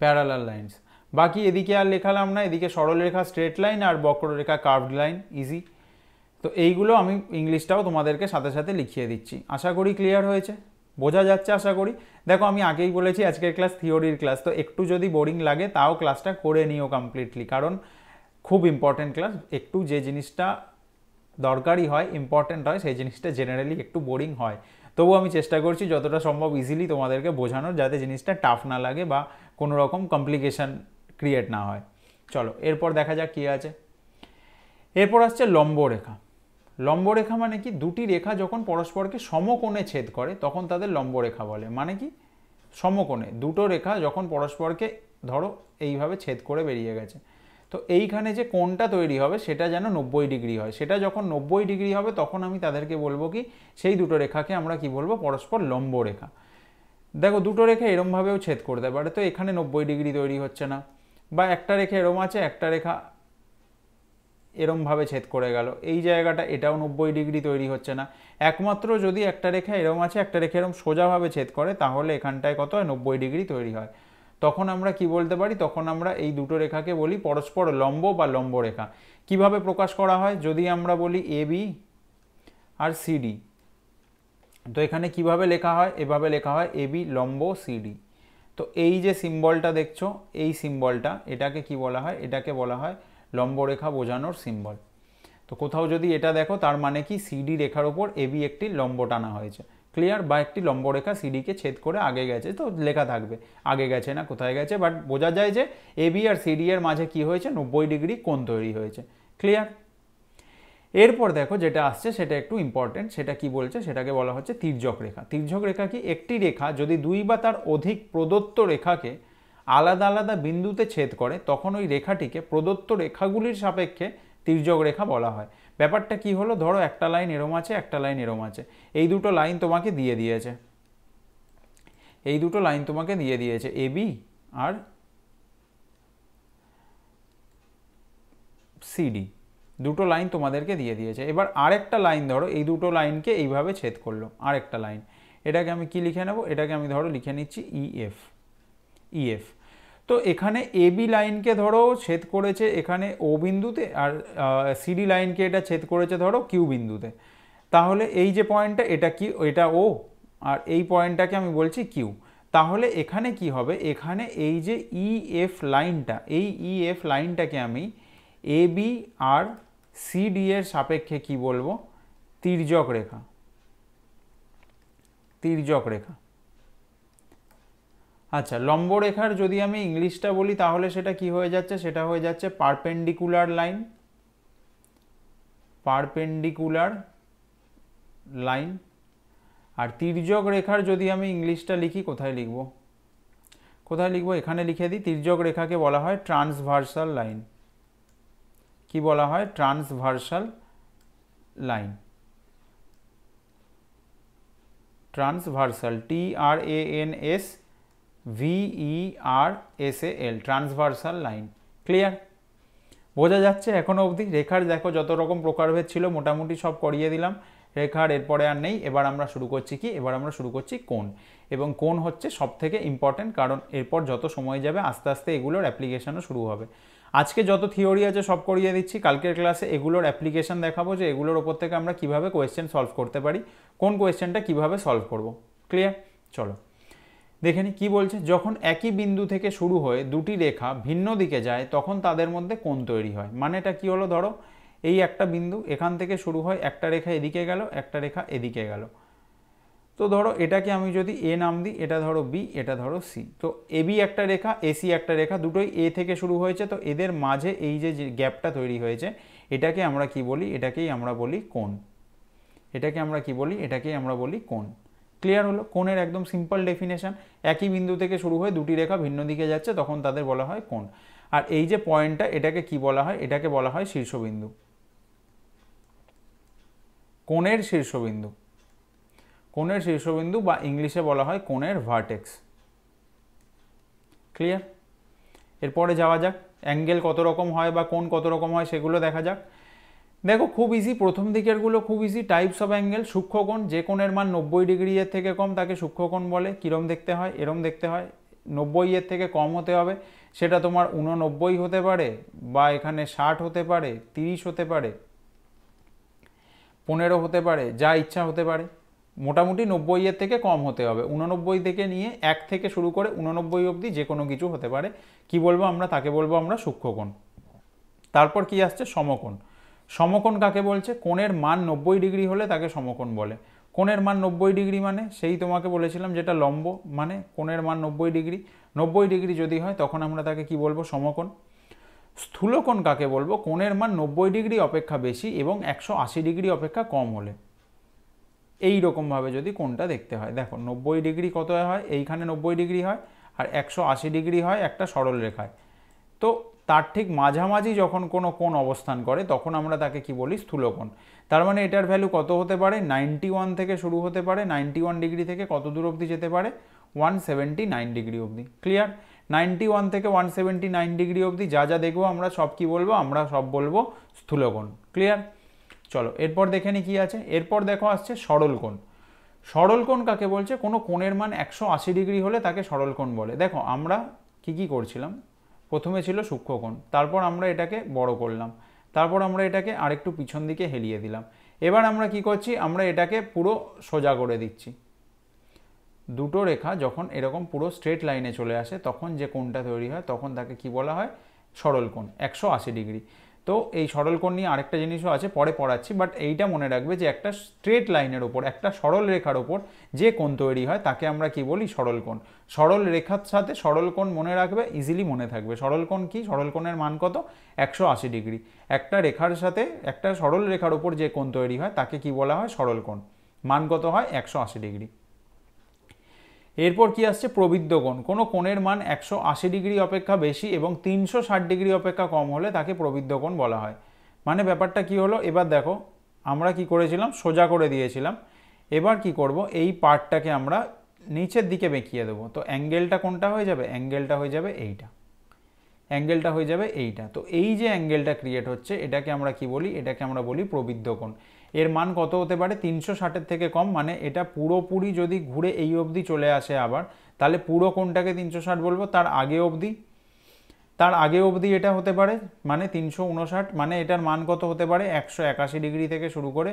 প্যারালাল লাইন্স বাকি এদিকে আর লেখালাম না এদিকে সরলরেখা স্ট্রেট লাইন আর বক্ররেখা কার্ভড লাইন ইজি তো এইগুলো আমি ইংলিশটাও তোমাদেরকে সাথে সাথে লিখিয়ে দিচ্ছি আশা করি ক্লিয়ার হয়েছে বোঝা যাচ্ছে আশা করি দেখো আমি আগেই বলেছি আজকের ক্লাস থিওরির ক্লাস তো একটু যদি বোরিং লাগে তাও ক্লাসটা করে নিও কমপ্লিটলি কারণ খুব ইম্পর্ট্যান্ট ক্লাস একটু যে জিনিসটা দরকারি হয় ইম্পর্ট্যান্ট হয় সেই জিনিসটা জেনারেলি একটু বোরিং হয় তবু আমি চেষ্টা করছি যতটা সম্ভব ইজিলি তোমাদেরকে বোঝানোর যাতে জিনিসটা টাফ না লাগে বা কোনো রকম কমপ্লিকেশান ক্রিয়েট না হয় চলো এরপর দেখা যাক কী আছে এরপর আসছে লম্বরেখা লম্বরেখা মানে কি দুটি রেখা যখন পরস্পরকে সমকোণে ছেদ করে তখন তাদের লম্বরেখা বলে মানে কি সমকোণে দুটো রেখা যখন পরস্পরকে ধরো এইভাবে ছেদ করে বেরিয়ে গেছে তো এইখানে যে কোণটা তৈরি হবে সেটা যেন নব্বই ডিগ্রি হয় সেটা যখন নব্বই ডিগ্রি হবে তখন আমি তাদেরকে বলবো কি সেই দুটো রেখাকে আমরা কি বলবো পরস্পর লম্বরেখা দেখো দুটো রেখা এরমভাবেও ছেদ করতে পারে তো এখানে নব্বই ডিগ্রি তৈরি হচ্ছে না বা একটা রেখা এরম আছে একটা রেখা এরমভাবে ছেদ করে গেল এই জায়গাটা এটাও নব্বই ডিগ্রি তৈরি হচ্ছে না একমাত্র যদি একটা রেখা এরম আছে একটা রেখা এরম সোজাভাবে ছেদ করে তাহলে এখানটায় কত হয় নব্বই ডিগ্রি তৈরি হয় তখন আমরা কি বলতে পারি তখন আমরা এই দুটো রেখাকে বলি পরস্পর লম্ব বা লম্ব রেখা কিভাবে প্রকাশ করা হয় যদি আমরা বলি এ বি আর সিডি তো এখানে কিভাবে লেখা হয় এভাবে লেখা হয় এবি লম্ব সিডি তো এই যে সিম্বলটা দেখছো এই সিম্বলটা এটাকে কি বলা হয় এটাকে বলা হয় লম্বরেখা বোঝানোর সিম্বল তো কোথাও যদি এটা দেখো তার মানে কি সিডি রেখার ওপর এবি একটি লম্ব টানা হয়েছে ক্লিয়ার বা একটি লম্বরেখা সিডিকে ছেদ করে আগে গেছে তো লেখা থাকবে আগে গেছে না কোথায় গেছে বাট বোঝা যায় যে এবি আর সিডি এর মাঝে কি হয়েছে নব্বই ডিগ্রি কোন তৈরি হয়েছে ক্লিয়ার এরপর দেখো যেটা আসছে সেটা একটু ইম্পর্টেন্ট সেটা কি বলছে সেটাকে বলা হচ্ছে তির্যক রেখা তির্যক রেখা কি একটি রেখা যদি দুই বা তার অধিক প্রদত্ত রেখাকে আলাদা আলাদা বিন্দুতে ছেদ করে তখন ওই রেখাটিকে প্রদত্ত রেখাগুলির সাপেক্ষে তির্যক রেখা বলা হয় ব্যাপারটা কি হলো ধরো একটা লাইন এরম আছে একটা লাইন এরম আছে এই দুটো লাইন তোমাকে দিয়ে দিয়েছে এই দুটো লাইন তোমাকে দিয়ে দিয়েছে এ বি আর সিডি দুটো লাইন তোমাদেরকে দিয়ে দিয়েছে এবার আরেকটা লাইন ধরো এই দুটো লাইনকে এইভাবে ছেদ করলো আরেকটা লাইন এটাকে আমি কি লিখে নেব এটাকে আমি ধরো লিখে নিচ্ছি ইএফ e ইএফ e তো এখানে এ বি লাইনকে ধরো ছেদ করেছে এখানে ও বিন্দুতে আর সিডি লাইনকে এটা ছেদ করেছে ধরো কিউ বিন্দুতে তাহলে এই যে পয়েন্টটা এটা কি এটা ও আর এই পয়েন্টটাকে আমি বলছি কিউ তাহলে এখানে কি হবে এখানে এই যে ইএফ e লাইনটা এই ইএফ লাইনটাকে আমি এবি আর সিডি এর সাপেক্ষে কি বলবো তির্যক রেখা তির্যক রেখা আচ্ছা লম্ব রেখার যদি আমি ইংলিশটা বলি তাহলে সেটা কি হয়ে যাচ্ছে সেটা হয়ে যাচ্ছে পারপেন্ডিকুলার লাইন পারপেন্ডিকুলার লাইন আর তির্যক রেখার যদি আমি ইংলিশটা লিখি কোথায় লিখব কোথায় লিখব এখানে লিখে দিই তির্যক রেখাকে বলা হয় ট্রান্সভার্সাল লাইন কি বলা হয় transversal line transversal T R A N S V E R S A L transversal line clear বোঝা যাচ্ছে এখনও অবধি রেখার দেখো যত রকম প্রকারভেদ ছিল মোটামুটি সব করিয়ে দিলাম রেখার এরপরে আর নেই এবার আমরা শুরু করছি কি এবার আমরা শুরু করছি কোন এবং কোন হচ্ছে সব থেকে ইম্পর্ট্যান্ট কারণ এরপর যত সময় যাবে আস্তে আস্তে এগুলোর অ্যাপ্লিকেশানও শুরু হবে আজকে যত থিওরি আছে সব করিয়ে দিচ্ছি কালকের ক্লাসে এগুলোর অ্যাপ্লিকেশান দেখাবো যে এগুলোর ওপর থেকে আমরা কীভাবে কোয়েশ্চেন সলভ করতে পারি কোন কোয়েশ্চেনটা কিভাবে সলভ করব ক্লিয়ার চলো দেখে নি কী বলছে যখন একই বিন্দু থেকে শুরু হয়ে দুটি রেখা ভিন্ন দিকে যায় তখন তাদের মধ্যে কোন তৈরি হয় মানেটা এটা কী হলো ধরো এই একটা বিন্দু এখান থেকে শুরু হয় একটা রেখা এদিকে গেল একটা রেখা এদিকে গেলো তো ধরো এটাকে আমি যদি এ নাম দিই এটা ধরো বি এটা ধরো সি তো এ বি একটা রেখা এসি একটা রেখা দুটোই এ থেকে শুরু হয়েছে তো এদের মাঝে এই যে গ্যাপটা তৈরি হয়েছে এটাকে আমরা কি বলি এটাকেই আমরা বলি কোন এটাকে আমরা কি বলি এটাকেই আমরা বলি কোন ক্লিয়ার হলো কোণের একদম সিম্পল ডেফিনেশান একই বিন্দু থেকে শুরু হয়ে দুটি রেখা ভিন্ন দিকে যাচ্ছে তখন তাদের বলা হয় কোন আর এই যে পয়েন্টটা এটাকে কি বলা হয় এটাকে বলা হয় শীর্ষবিন্দু কোণের শীর্ষবিন্দু কোণের শীর্ষবিন্দু বা ইংলিশে বলা হয় কোণের ভার্টেক্স ক্লিয়ার এরপরে যাওয়া যাক অ্যাঙ্গেল কত রকম হয় বা কোন কত রকম হয় সেগুলো দেখা যাক দেখো খুব ইজি প্রথম দিকেরগুলো খুব ইজি টাইপস অফ অ্যাঙ্গেল সূক্ষ্মকোণ যে কোণের মান নব্বই ডিগ্রি এর থেকে কম তাকে সূক্ষ্মকোণ বলে কীরম দেখতে হয় এরম দেখতে হয় নব্বই এর থেকে কম হতে হবে সেটা তোমার উননব্বই হতে পারে বা এখানে ষাট হতে পারে তিরিশ হতে পারে পনেরো হতে পারে যা ইচ্ছা হতে পারে মোটামুটি নব্বইয়ের থেকে কম হতে হবে উননব্বই থেকে নিয়ে এক থেকে শুরু করে উননব্বই অবধি যে কোনো কিছু হতে পারে কি বলবো আমরা তাকে বলবো আমরা সূক্ষ্মকোণ তারপর কি আসছে সমকোণ সমকোণ কাকে বলছে কোণের মান নব্বই ডিগ্রি হলে তাকে সমকোণ বলে কোণের মান নব্বই ডিগ্রি মানে সেই তোমাকে বলেছিলাম যেটা লম্ব মানে কোণের মান নব্বই ডিগ্রি নব্বই ডিগ্রি যদি হয় তখন আমরা তাকে কি বলবো সমকোণ স্থূলকোণ কাকে বলবো কোণের মান নব্বই ডিগ্রি অপেক্ষা বেশি এবং একশো আশি ডিগ্রি অপেক্ষা কম হলে এই রকমভাবে যদি কোনটা দেখতে হয় দেখো নব্বই ডিগ্রি কত হয় এইখানে নব্বই ডিগ্রি হয় আর একশো আশি ডিগ্রি হয় একটা সরল রেখায় তো তার ঠিক মাঝামাঝি যখন কোনো কোণ অবস্থান করে তখন আমরা তাকে কি বলি স্থূলকোণ তার মানে এটার ভ্যালু কত হতে পারে নাইনটি ওয়ান থেকে শুরু হতে পারে নাইনটি ওয়ান ডিগ্রি থেকে কত দূর অবধি যেতে পারে ওয়ান নাইন ডিগ্রি অবধি ক্লিয়ার নাইনটি ওয়ান থেকে ওয়ান সেভেন্টি নাইন ডিগ্রি অবধি যা যা দেখবো আমরা সব কি বলবো আমরা সব বলবো স্থূলকোণ ক্লিয়ার চলো এরপর দেখে নি কী আছে এরপর দেখো আসছে সরল কোণ সরল কাকে বলছে কোনো কোণের মান একশো আশি ডিগ্রি হলে তাকে সরলকোণ বলে দেখো আমরা কি কি করছিলাম প্রথমে ছিল সূক্ষ্মকোণ তারপর আমরা এটাকে বড় করলাম তারপর আমরা এটাকে আরেকটু পিছন দিকে হেলিয়ে দিলাম এবার আমরা কি করছি আমরা এটাকে পুরো সোজা করে দিচ্ছি দুটো রেখা যখন এরকম পুরো স্ট্রেট লাইনে চলে আসে তখন যে কোণটা তৈরি হয় তখন তাকে কি বলা হয় সরল কোণ একশো আশি ডিগ্রি তো এই সরলকোণ নিয়ে আরেকটা জিনিসও আছে পরে পড়াচ্ছি বাট এইটা মনে রাখবে যে একটা স্ট্রেট লাইনের ওপর একটা সরল রেখার ওপর যে কোণ তৈরি হয় তাকে আমরা কি বলি সরলকোণ সরল রেখার সাথে সরলকোণ মনে রাখবে ইজিলি মনে থাকবে সরলকোণ কি সরলকোণের মান কত একশো আশি ডিগ্রি একটা রেখার সাথে একটা সরল রেখার ওপর যে কোণ তৈরি হয় তাকে কি বলা হয় সরলকোণ মান কত হয় একশো আশি ডিগ্রি এরপর কি আসছে প্রবৃদ্ধ কোণ কোনো কোণের মান একশো আশি ডিগ্রি অপেক্ষা বেশি এবং তিনশো ষাট ডিগ্রি অপেক্ষা কম হলে তাকে প্রবৃদ্ধ কোণ বলা হয় মানে ব্যাপারটা কি হলো এবার দেখো আমরা কি করেছিলাম সোজা করে দিয়েছিলাম এবার কি করব এই পার্টটাকে আমরা নিচের দিকে বেঁকিয়ে দেবো তো অ্যাঙ্গেলটা কোনটা হয়ে যাবে অ্যাঙ্গেলটা হয়ে যাবে এইটা অ্যাঙ্গেলটা হয়ে যাবে এইটা তো এই যে অ্যাঙ্গেলটা ক্রিয়েট হচ্ছে এটাকে আমরা কি বলি এটাকে আমরা বলি প্রবৃদ্ধ কোণ এর মান কত হতে পারে তিনশো ষাটের থেকে কম মানে এটা পুরোপুরি যদি ঘুরে এই অবধি চলে আসে আবার তাহলে পুরো কোনটাকে তিনশো ষাট বলবো তার আগে অবধি তার আগে অবধি এটা হতে পারে মানে তিনশো উনষাট মানে এটার মান কত হতে পারে একশো একাশি ডিগ্রি থেকে শুরু করে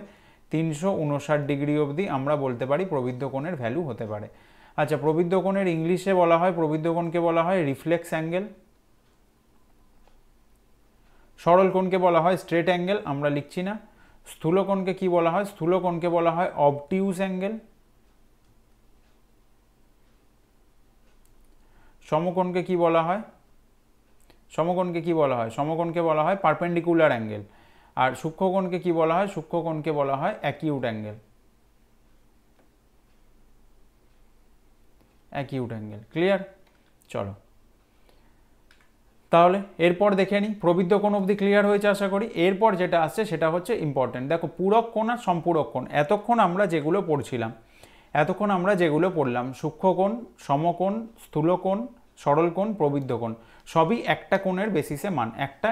তিনশো উনষাট ডিগ্রি অবধি আমরা বলতে পারি প্রবৃদ্ধ কোণের ভ্যালু হতে পারে আচ্ছা প্রবৃদ্ধ কোণের ইংলিশে বলা হয় প্রবৃদ্ধ কোণকে বলা হয় রিফ্লেক্স অ্যাঙ্গেল সরল কোণকে বলা হয় স্ট্রেট অ্যাঙ্গেল আমরা লিখছি না স্থূলকোণকে কি বলা হয় স্থূলকোণকে বলা হয় অবটিউস অ্যাঙ্গেল সমকোণকে কি বলা হয় সমকোণকে কি বলা হয় সমকোণকে বলা হয় পারপেন্ডিকুলার অ্যাঙ্গেল আর সূক্ষ্মকোণকে কি বলা হয় সূক্ষ্মকোণকে বলা হয় acute angle acute angle clear চলো তাহলে এরপর দেখে নিই প্রবৃদ্ধ কোণ অবধি ক্লিয়ার হয়েছে আশা করি এরপর যেটা আসছে সেটা হচ্ছে ইম্পর্ট্যান্ট দেখো পূরক কোণ আর সম্পূরক কোণ এতক্ষণ আমরা যেগুলো পড়ছিলাম এতক্ষণ আমরা যেগুলো পড়লাম সূক্ষ্মকোণ সমকোণ স্থূলকোণ সরলকোণ প্রবৃদ্ধ কোণ সবই একটা কোণের বেসিসে মান একটা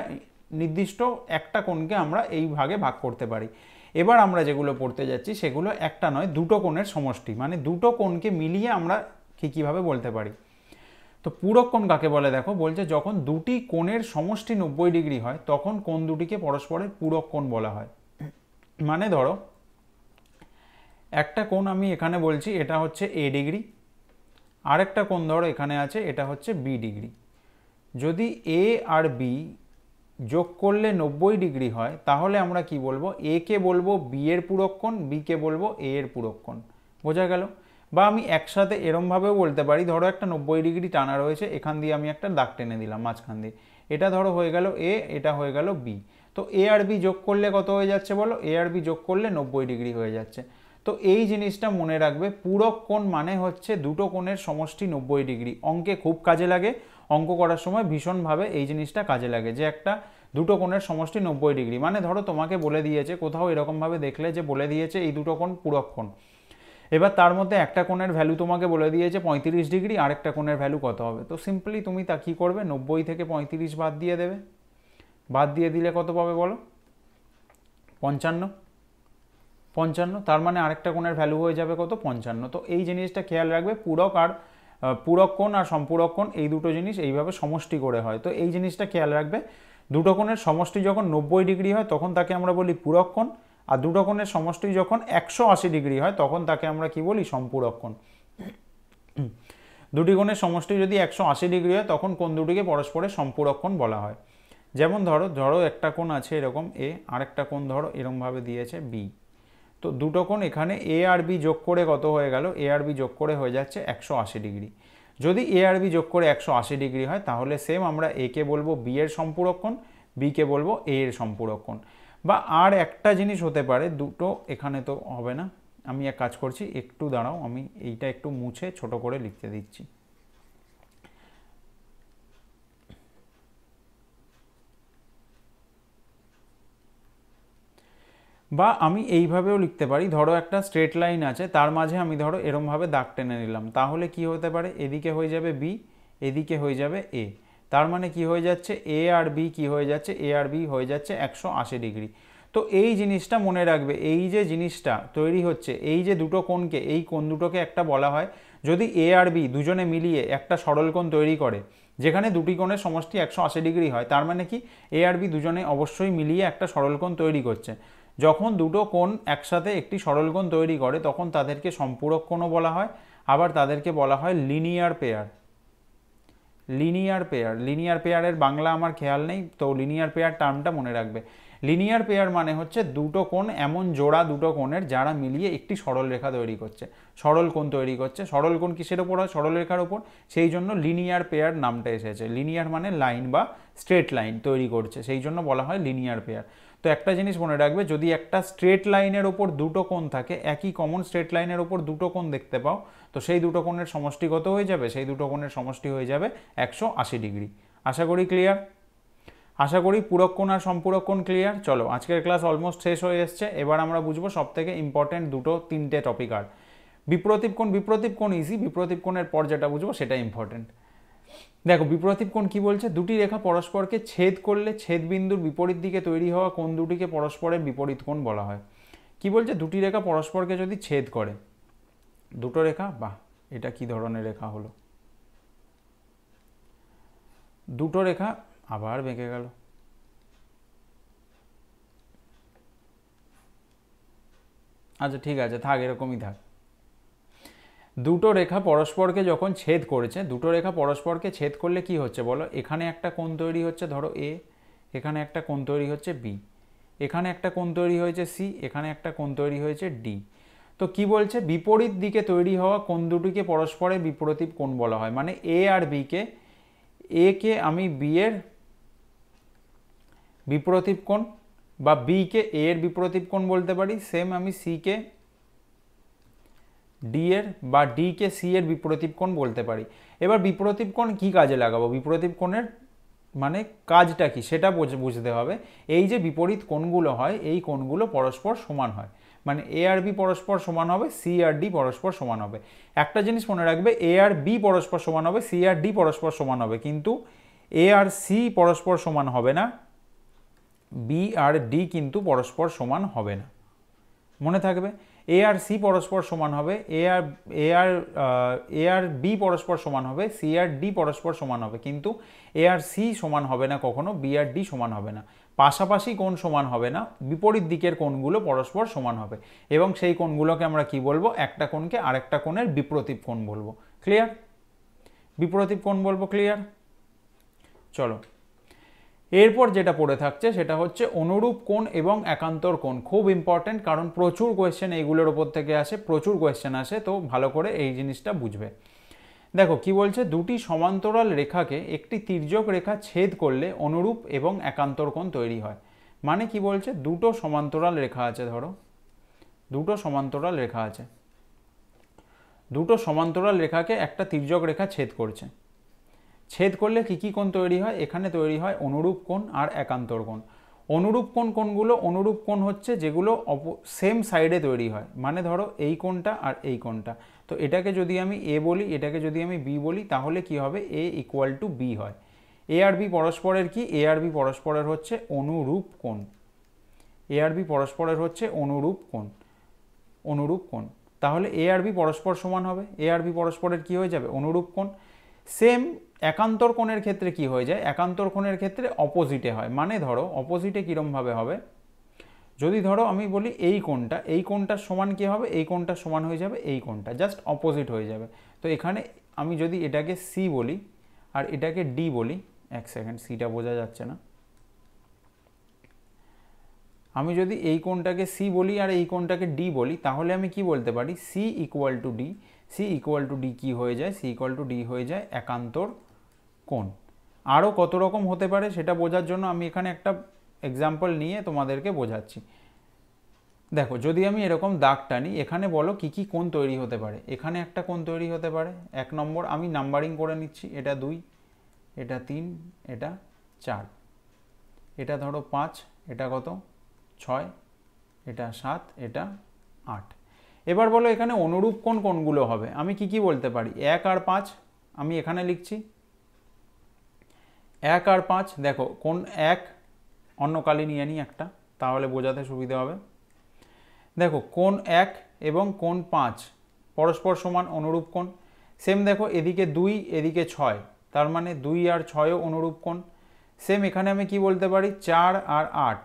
নির্দিষ্ট একটা কোণকে আমরা এই ভাগে ভাগ করতে পারি এবার আমরা যেগুলো পড়তে যাচ্ছি সেগুলো একটা নয় দুটো কোণের সমষ্টি মানে দুটো কোণকে মিলিয়ে আমরা কী কীভাবে বলতে পারি তো পূরক কোণ কাকে বলে দেখো বলছে যখন দুটি কোণের সমষ্টি নব্বই ডিগ্রি হয় তখন কোন দুটিকে পরস্পরের পূরক কোণ বলা হয় মানে ধরো একটা কোণ আমি এখানে বলছি এটা হচ্ছে এ ডিগ্রি আরেকটা কোণ ধরো এখানে আছে এটা হচ্ছে বি ডিগ্রি যদি এ আর বি যোগ করলে নব্বই ডিগ্রি হয় তাহলে আমরা কি বলবো এ কে বলবো বি এর পূরক কোণ কে বলবো এ এর পূরক কোণ বোঝা গেল বা আমি একসাথে এরমভাবেও বলতে পারি ধরো একটা নব্বই ডিগ্রি টানা রয়েছে এখান দিয়ে আমি একটা দাগ টেনে দিলাম মাঝখান দিয়ে এটা ধরো হয়ে গেল এ এটা হয়ে গেল বি তো এ আর বি যোগ করলে কত হয়ে যাচ্ছে বলো এ আর বি যোগ করলে নব্বই ডিগ্রি হয়ে যাচ্ছে তো এই জিনিসটা মনে রাখবে পূরক কোণ মানে হচ্ছে দুটো কোণের সমষ্টি নব্বই ডিগ্রি অঙ্কে খুব কাজে লাগে অঙ্ক করার সময় ভীষণভাবে এই জিনিসটা কাজে লাগে যে একটা দুটো কোণের সমষ্টি নব্বই ডিগ্রি মানে ধরো তোমাকে বলে দিয়েছে কোথাও এরকমভাবে দেখলে যে বলে দিয়েছে এই দুটো কোণ পূরক কোণ এবার তার মধ্যে একটা কোণের ভ্যালু তোমাকে বলে দিয়েছে পঁয়ত্রিশ ডিগ্রি আরেকটা কোণের ভ্যালু কত হবে তো সিম্পলি তুমি তা কী করবে নব্বই থেকে পঁয়ত্রিশ বাদ দিয়ে দেবে বাদ দিয়ে দিলে কত পাবে বলো পঞ্চান্ন পঞ্চান্ন তার মানে আরেকটা কোণের ভ্যালু হয়ে যাবে কত পঞ্চান্ন তো এই জিনিসটা খেয়াল রাখবে পূরক আর পূরক কোণ আর সম্পূরক কোণ এই দুটো জিনিস এইভাবে সমষ্টি করে হয় তো এই জিনিসটা খেয়াল রাখবে দুটো কোণের সমষ্টি যখন নব্বই ডিগ্রি হয় তখন তাকে আমরা বলি পূরক কোণ আর দুটো কোণের সমষ্টি যখন একশো আশি ডিগ্রি হয় তখন তাকে আমরা কি বলি সম্পূরক কোণ দুটি কোণের সমষ্টি যদি একশো আশি ডিগ্রি হয় তখন কোন দুটিকে পরস্পরের সম্পূরক কোণ বলা হয় যেমন ধরো ধরো একটা কোণ আছে এরকম এ আরেকটা কোণ ধরো এরকমভাবে দিয়েছে বি তো দুটো কোণ এখানে এ আর বি যোগ করে কত হয়ে গেল এ আর বি যোগ করে হয়ে যাচ্ছে একশো আশি ডিগ্রি যদি এ আর বি যোগ করে একশো আশি ডিগ্রি হয় তাহলে সেম আমরা এ কে বলবো বি এর সম্পূরক কোণ বিকে বলবো এ এর সম্পূরক কোণ বা আর একটা জিনিস হতে পারে দুটো এখানে তো হবে না আমি এক কাজ করছি একটু দাঁড়াও আমি এইটা একটু মুছে ছোট করে লিখতে দিচ্ছি বা আমি এইভাবেও লিখতে পারি ধরো একটা স্ট্রেট লাইন আছে তার মাঝে আমি ধরো এরমভাবে দাগ টেনে নিলাম তাহলে কি হতে পারে এদিকে হয়ে যাবে বি এদিকে হয়ে যাবে এ তার মানে কি হয়ে যাচ্ছে এ আর বি কী হয়ে যাচ্ছে এ আর বি হয়ে যাচ্ছে একশো আশি ডিগ্রি তো এই জিনিসটা মনে রাখবে এই যে জিনিসটা তৈরি হচ্ছে এই যে দুটো কোণকে এই কোণ দুটোকে একটা বলা হয় যদি এ আর বি দুজনে মিলিয়ে একটা সরল কোণ তৈরি করে যেখানে দুটি কোণের সমষ্টি একশো আশি ডিগ্রি হয় তার মানে কি এ আর বি দুজনে অবশ্যই মিলিয়ে একটা সরল কোণ তৈরি করছে যখন দুটো কোণ একসাথে একটি সরল কোণ তৈরি করে তখন তাদেরকে সম্পূরক কোণও বলা হয় আবার তাদেরকে বলা হয় linear pair linear pair linear পেয়ারের বাংলা আমার খেয়াল নেই তো লিনিয়ার পেয়ার টার্মটা মনে রাখবে লিনিয়ার পেয়ার মানে হচ্ছে দুটো কোণ এমন জোড়া দুটো কোণের যারা মিলিয়ে একটি সরলরেখা তৈরি করছে সরল কোণ তৈরি করছে সরল কোণ কিসের ওপর হয় সরলরেখার ওপর সেই জন্য লিনিয়ার পেয়ার নামটা এসেছে লিনিয়ার মানে লাইন বা স্ট্রেট লাইন তৈরি করছে সেই জন্য বলা হয় লিনিয়ার পেয়ার তো একটা জিনিস মনে রাখবে যদি একটা স্ট্রেট লাইনের ওপর দুটো কোণ থাকে একই কমন স্ট্রেট লাইনের ওপর দুটো কোণ দেখতে পাও তো সেই দুটো কোণের সমষ্টিগত হয়ে যাবে সেই দুটো কোণের সমষ্টি হয়ে যাবে একশো আশি ডিগ্রি আশা করি ক্লিয়ার আশা করি পূরক কোণ আর সম্পূরক কোণ ক্লিয়ার চলো আজকের ক্লাস অলমোস্ট শেষ হয়ে এসছে এবার আমরা বুঝবো সবথেকে ইম্পর্টেন্ট দুটো তিনটে টপিক আর বিপ্রতীপ কোণ বিপ্রতীপ কোণ ইজি বিপ্রতীপ কোণের পর যেটা বুঝবো সেটা ইম্পর্টেন্ট দেখো বিপ্রতীপ কোণ কি বলছে দুটি রেখা পরস্পরকে ছেদ করলে ছেদ বিন্দুর বিপরীত দিকে তৈরি হওয়া কোন দুটিকে পরস্পরের বিপরীত কোণ বলা হয় কি বলছে দুটি রেখা পরস্পরকে যদি ছেদ করে দুটো রেখা বাহ এটা কি ধরনের রেখা হলো দুটো রেখা আবার বেঁকে গেল আচ্ছা ঠিক আছে থাক এরকমই থাক দুটো রেখা পরস্পরকে যখন ছেদ করেছে দুটো রেখা পরস্পরকে ছেদ করলে কি হচ্ছে বলো এখানে একটা কোণ তৈরি হচ্ছে ধরো এ এখানে একটা কোণ তৈরি হচ্ছে বি এখানে একটা কোণ তৈরি হয়েছে সি এখানে একটা কোণ তৈরি হয়েছে ডি তো কি বলছে বিপরীত দিকে তৈরি হওয়া কোন দুটিকে পরস্পরের বিপরীত কোণ বলা হয় মানে এ আর বিকে এ কে আমি বি এর বিপরীত কোণ বা বি কে এ এর বিপরীত কোণ বলতে পারি সেম আমি সি কে ডি এর বা ডি কে সি এর বিপরীত কোণ বলতে পারি এবার বিপরীত কোণ কী কাজে লাগাবো বিপরীত কোণের মানে কাজটা কি সেটা বুঝতে হবে এই যে বিপরীত কোণগুলো হয় এই কোণগুলো পরস্পর সমান হয় মানে এ আর বি পরস্পর সমান হবে সি আর ডি পরস্পর সমান হবে একটা জিনিস মনে রাখবে এ আর বি পরস্পর সমান হবে সি আর ডি পরস্পর সমান হবে কিন্তু এ আর সি পরস্পর সমান হবে না বি আর ডি কিন্তু পরস্পর সমান হবে না মনে থাকবে এ আর সি পরস্পর সমান হবে এ আর এ আর এ আর বি পরস্পর সমান হবে সি আর ডি পরস্পর সমান হবে কিন্তু এ আর সি সমান হবে না কখনো বি আর ডি সমান হবে না পাশাপাশি কোন সমান হবে না বিপরীত দিকের কোণগুলো পরস্পর সমান হবে এবং সেই কোণগুলোকে আমরা কি বলবো একটা কোণকে আরেকটা কোণের বিপ্রতীপ কোণ বলবো ক্লিয়ার বিপ্রতীপ কোণ বলবো ক্লিয়ার চলো এরপর যেটা পড়ে থাকছে সেটা হচ্ছে অনুরূপ কোণ এবং একান্তর কোণ খুব ইম্পর্টেন্ট কারণ প্রচুর কোয়েশ্চেন এইগুলোর ওপর থেকে আসে প্রচুর কোয়েশ্চেন আসে তো ভালো করে এই জিনিসটা বুঝবে দেখো কি বলছে দুটি সমান্তরাল রেখাকে একটি তির্যক রেখা ছেদ করলে অনুরূপ এবং একান্তর কোণ তৈরি হয় মানে কি বলছে দুটো সমান্তরাল রেখা আছে ধরো দুটো সমান্তরাল রেখা আছে দুটো সমান্তরাল রেখাকে একটা তির্যক রেখা ছেদ করছে ছেদ করলে কি কী কোণ তৈরি হয় এখানে তৈরি হয় অনুরূপ কোণ আর একান্তর কোণ অনুরূপ কোণ কোণগুলো অনুরূপ কোণ হচ্ছে যেগুলো অপ সেম সাইডে তৈরি হয় মানে ধরো এই কোণটা আর এই কোণটা তো এটাকে যদি আমি এ বলি এটাকে যদি আমি বি বলি তাহলে কি হবে এ ইকুয়াল টু বি হয় এ আর বি পরস্পরের কি এ আর বি পরস্পরের হচ্ছে অনুরূপ কোণ এ আর বি পরস্পরের হচ্ছে অনুরূপ কোণ অনুরূপ কোণ তাহলে এ আর বি পরস্পর সমান হবে এ আর বি পরস্পরের কি হয়ে যাবে অনুরূপ কোণ সেম একান্তর কোণের ক্ষেত্রে কি হয়ে যায় একান্তর কোণের ক্ষেত্রে অপোজিটে হয় মানে ধরো অপোজিটে কীরমভাবে হবে যদি ধরো আমি বলি এই কোণটা এই কোণটার সমান কি হবে এই কোণটার সমান হয়ে যাবে এই কোণটা জাস্ট অপোজিট হয়ে যাবে তো এখানে আমি যদি এটাকে সি বলি আর এটাকে ডি বলি এক সেকেন্ড সিটা বোঝা যাচ্ছে না আমি যদি এই কোণটাকে সি বলি আর এই কোণটাকে ডি বলি তাহলে আমি কি বলতে পারি C equal to D C equal to D কী হয়ে যায় সি ইকুয়াল টু ডি হয়ে যায় একান্তর কোন আরও কত রকম হতে পারে সেটা বোঝার জন্য আমি এখানে একটা এক্সাম্পল নিয়ে তোমাদেরকে বোঝাচ্ছি দেখো যদি আমি এরকম দাগ টানি এখানে বলো কি কি কোন তৈরি হতে পারে এখানে একটা কোন তৈরি হতে পারে এক নম্বর আমি নাম্বারিং করে নিচ্ছি এটা দুই এটা তিন এটা চার এটা ধরো পাঁচ এটা কত ছয় এটা সাত এটা আট এবার বলো এখানে অনুরূপ কোন কোনগুলো হবে আমি কি কি বলতে পারি এক আর পাঁচ আমি এখানে লিখছি এক আর পাঁচ দেখো কোন এক অন্য কালি নিয়ে নিই একটা তাহলে বোঝাতে সুবিধা হবে দেখো কোন এক এবং কোন পাঁচ পরস্পর সমান অনুরূপ কোন সেম দেখো এদিকে দুই এদিকে ছয় তার মানে দুই আর ছয়ও অনুরূপ কোন সেম এখানে আমি কি বলতে পারি চার আর আট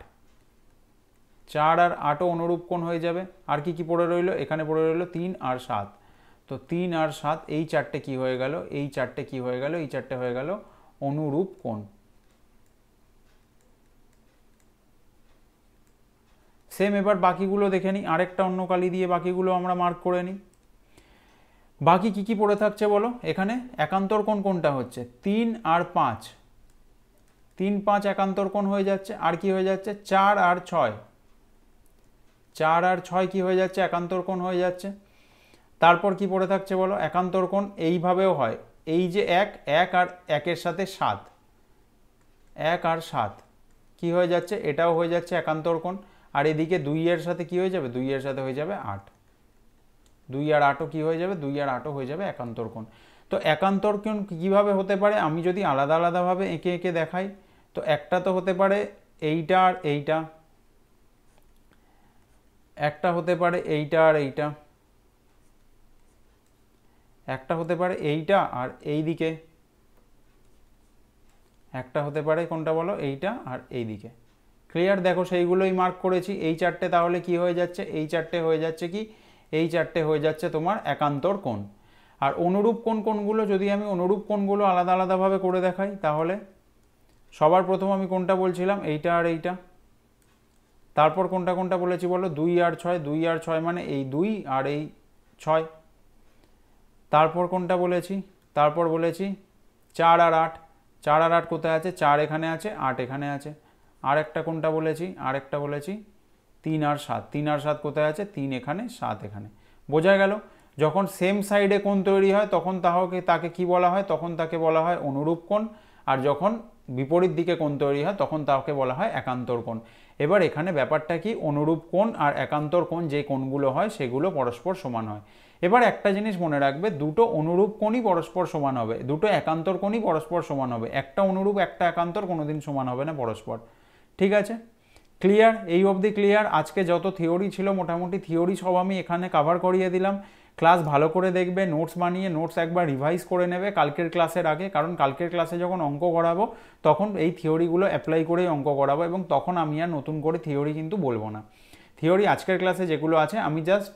চার আর আটও অনুরূপ কোণ হয়ে যাবে আর কি কি পড়ে রইল এখানে পড়ে রইল তিন আর সাত তো তিন আর সাত এই চারটে কি হয়ে গেল এই চারটে কি হয়ে গেল এই চারটে হয়ে গেল অনুরূপ কোণ সেম এবার বাকিগুলো দেখে নিই আরেকটা অন্য কালি দিয়ে বাকিগুলো আমরা মার্ক করে নিই বাকি কি কি পড়ে থাকছে বলো এখানে একান্তর কোণ কোনটা হচ্ছে তিন আর পাঁচ তিন পাঁচ একান্তর কোণ হয়ে যাচ্ছে আর কি হয়ে যাচ্ছে চার আর ছয় চার আর ছয় কি হয়ে যাচ্ছে একান্তর কোণ হয়ে যাচ্ছে তারপর কি পড়ে থাকছে বলো একান্তর কোণ এইভাবেও হয় এই যে এক এক আর একের সাথে সাত এক আর সাত কি হয়ে যাচ্ছে এটাও হয়ে যাচ্ছে একান্তর কোণ আর এদিকে দুই এর সাথে কি হয়ে যাবে দুই এর সাথে হয়ে যাবে আট দুই আর আটও কি হয়ে যাবে দুই আর আটও হয়ে যাবে একান্তর কোণ তো একান্তর কোণ কীভাবে হতে পারে আমি যদি আলাদা আলাদাভাবে এঁকে এঁকে দেখাই তো একটা তো হতে পারে এইটা আর এইটা একটা হতে পারে এইটা আর এইটা একটা হতে পারে এইটা আর এই দিকে একটা হতে পারে কোনটা বলো এইটা আর এই দিকে ক্লিয়ার দেখো সেইগুলোই মার্ক করেছি এই চারটে তাহলে কি হয়ে যাচ্ছে এই চারটে হয়ে যাচ্ছে কি এই চারটে হয়ে যাচ্ছে তোমার একান্তর কোন আর অনুরূপ কোন কোনগুলো যদি আমি অনুরূপ কোনগুলো আলাদা আলাদাভাবে করে দেখাই তাহলে সবার প্রথম আমি কোনটা বলছিলাম এইটা আর এইটা তারপর কোনটা কোনটা বলেছি বলো দুই আর ছয় দুই আর ছয় মানে এই দুই আর এই ছয় তারপর কোনটা বলেছি তারপর বলেছি চার আর আট চার আর আট কোথায় আছে চার এখানে আছে আট এখানে আছে আর একটা কোনটা বলেছি আর একটা বলেছি তিন আর সাত তিন আর সাত কোথায় আছে তিন এখানে সাত এখানে বোঝা গেল যখন সেম সাইডে কোন তৈরি হয় তখন তাহকে তাকে কি বলা হয় তখন তাকে বলা হয় অনুরূপ কোন আর যখন বিপরীত দিকে কোন তৈরি হয় তখন তাকে বলা হয় একান্তর কোণ এবার এখানে ব্যাপারটা কি অনুরূপ কোণ আর একান্তর কোণ যে কোণগুলো হয় সেগুলো পরস্পর সমান হয় এবার একটা জিনিস মনে রাখবে দুটো অনুরূপ কোণই পরস্পর সমান হবে দুটো একান্তর কোণই পরস্পর সমান হবে একটা অনুরূপ একটা একান্তর কোনোদিন সমান হবে না পরস্পর ঠিক আছে ক্লিয়ার এই অবধি ক্লিয়ার আজকে যত থিওরি ছিল মোটামুটি থিওরি সব আমি এখানে কাভার করিয়ে দিলাম ক্লাস ভালো করে দেখবে নোটস বানিয়ে নোটস একবার রিভাইজ করে নেবে কালকের ক্লাসের আগে কারণ কালকের ক্লাসে যখন অঙ্ক করাবো তখন এই থিওরিগুলো অ্যাপ্লাই করেই অঙ্ক করাবো এবং তখন আমি আর নতুন করে থিওরি কিন্তু বলবো না থিওরি আজকের ক্লাসে যেগুলো আছে আমি জাস্ট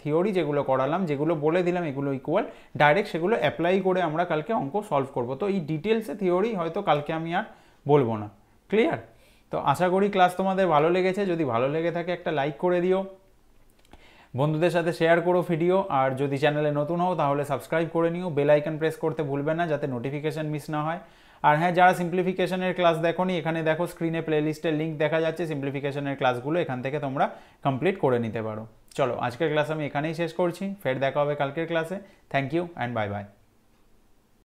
থিওরি যেগুলো করালাম যেগুলো বলে দিলাম এগুলো ইকুয়াল ডাইরেক্ট সেগুলো অ্যাপ্লাই করে আমরা কালকে অঙ্ক সলভ করব তো এই ডিটেলসে থিওরি হয়তো কালকে আমি আর বলবো না ক্লিয়ার তো আশা করি ক্লাস তোমাদের ভালো লেগেছে যদি ভালো লেগে থাকে একটা লাইক করে দিও বন্ধুদের সাথে শেয়ার করো ভিডিও আর যদি চ্যানেলে নতুন হও তাহলে সাবস্ক্রাইব করে নিও বেল আইকন প্রেস করতে ভুলবে না যাতে নোটিফিকেশান মিস না হয় আর হ্যাঁ যারা সিম্পলিফিকেশনের ক্লাস দেখো এখানে দেখো স্ক্রিনে প্লেলিস্টের লিঙ্ক দেখা যাচ্ছে সিম্পলিফিকেশনের ক্লাসগুলো এখান থেকে তোমরা কমপ্লিট করে নিতে পারো চলো আজকের ক্লাস আমি এখানেই শেষ করছি ফের দেখা হবে কালকের ক্লাসে thank you and bye by